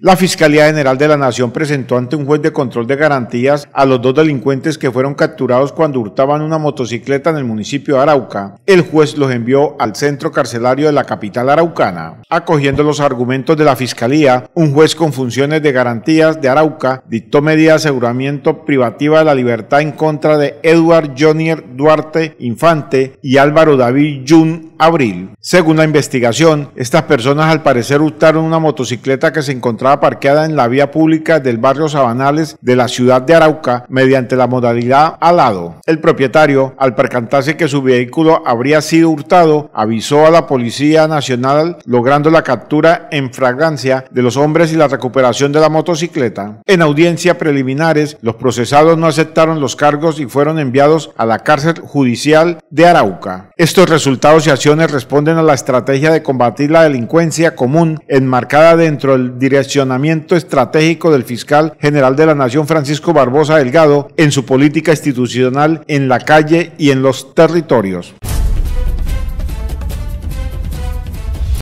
La Fiscalía General de la Nación presentó ante un juez de control de garantías a los dos delincuentes que fueron capturados cuando hurtaban una motocicleta en el municipio de Arauca. El juez los envió al centro carcelario de la capital araucana. Acogiendo los argumentos de la Fiscalía, un juez con funciones de garantías de Arauca dictó medida de aseguramiento privativa de la libertad en contra de Edward Jonier Duarte Infante y Álvaro David Jun Abril. Según la investigación, estas personas al parecer hurtaron una motocicleta que se encontraba parqueada en la vía pública del barrio Sabanales de la ciudad de Arauca mediante la modalidad alado. El propietario, al percantarse que su vehículo habría sido hurtado, avisó a la Policía Nacional logrando la captura en fragancia de los hombres y la recuperación de la motocicleta. En audiencia preliminares, los procesados no aceptaron los cargos y fueron enviados a la cárcel judicial de Arauca. Estos resultados y acciones responden a la estrategia de combatir la delincuencia común enmarcada dentro del dirección estratégico del fiscal general de la Nación Francisco Barbosa Delgado en su política institucional en la calle y en los territorios.